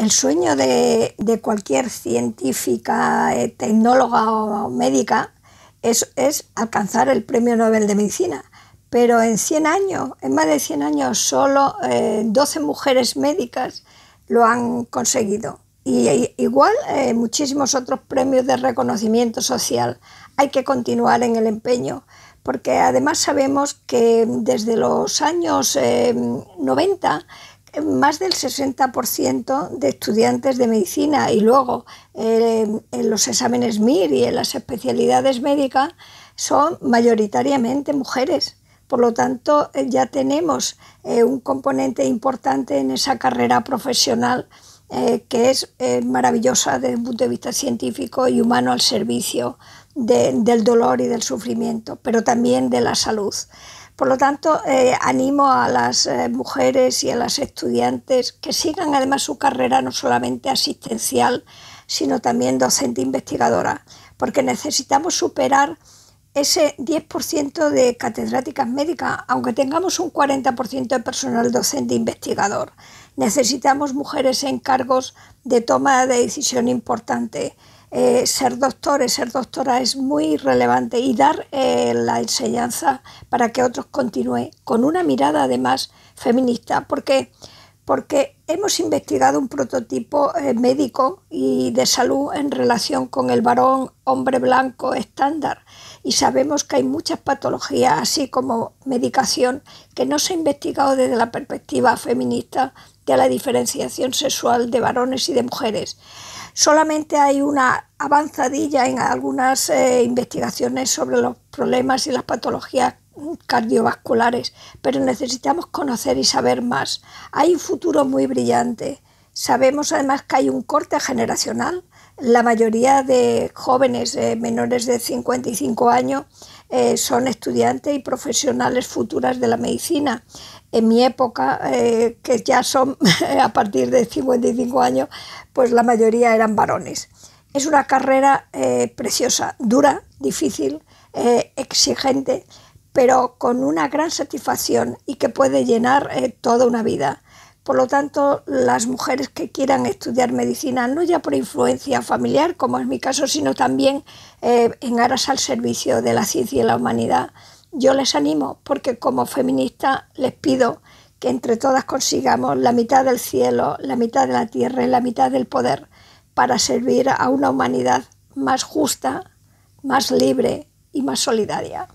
El sueño de, cualquier científica, eh, tecnóloga o médica es, alcanzar el premio Nobel de Medicina pero en 100 años, en más de 100 años, solo 12 eh, mujeres médicas lo han conseguido. Y igual eh, muchísimos otros premios de reconocimiento social. Hay que continuar en el empeño, porque además sabemos que desde los años 90 más del 60% de estudiantes de medicina y luego eh, en los exámenes MIR y en las especialidades médicas son mayoritariamente mujeres. Por lo tanto, eh, ya tenemos eh, un componente importante en esa carrera profesional que es maravillosa desde el punto de vista científico y humano al servicio del dolor y del sufrimiento, pero también de la salud. Por lo tanto, eh, animo a las eh, mujeres y a las estudiantes que sigan además su carrera no solamente asistencial, sino también docente investigadora, porque necesitamos superar ese 10% de catedráticas médicas, aunque tengamos un 40% de personal docente investigador. Necesitamos mujeres en cargos de toma de decisión importante. Eh, ser doctores, ser doctora es muy relevante y dar eh, la enseñanza para que otros continúen con una mirada además feminista, porque porque hemos investigado un prototipo eh, médico y de salud en relación con el varón hombre blanco estándar y sabemos que hay muchas patologías, así como medicación, que no se ha investigado desde la perspectiva feminista de la diferenciación sexual de varones y de mujeres. Solamente hay una avanzadilla en algunas eh, investigaciones sobre los problemas y las patologías cardiovasculares, pero necesitamos conocer y saber más. Hay un futuro muy brillante. Sabemos además que hay un corte generacional. La mayoría de jóvenes eh, menores de 55 años eh, son estudiantes y profesionales futuras de la medicina. En mi época, eh, que ya son a partir de 55 años, pues la mayoría eran varones. Es una carrera preciosa, dura, difícil, exigente, pero con una gran satisfacción y que puede llenar eh, toda una vida. Por lo tanto, las mujeres que quieran estudiar medicina, no ya por influencia familiar, como es mi caso, sino también eh, en aras al servicio de la ciencia y la humanidad, yo les animo porque como feminista les pido que entre todas consigamos la mitad del cielo, la mitad de la tierra y la mitad del poder para servir a una humanidad más justa, más libre y más solidaria.